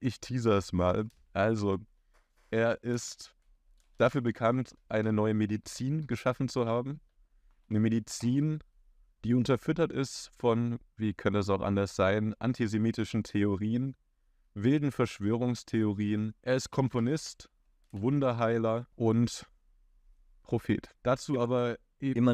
ich teaser es mal. Also, er ist dafür bekannt, eine neue Medizin geschaffen zu haben. Eine Medizin, die unterfüttert ist von, wie könnte es auch anders sein, antisemitischen Theorien, wilden Verschwörungstheorien. Er ist Komponist, Wunderheiler und Prophet. Dazu aber eben immer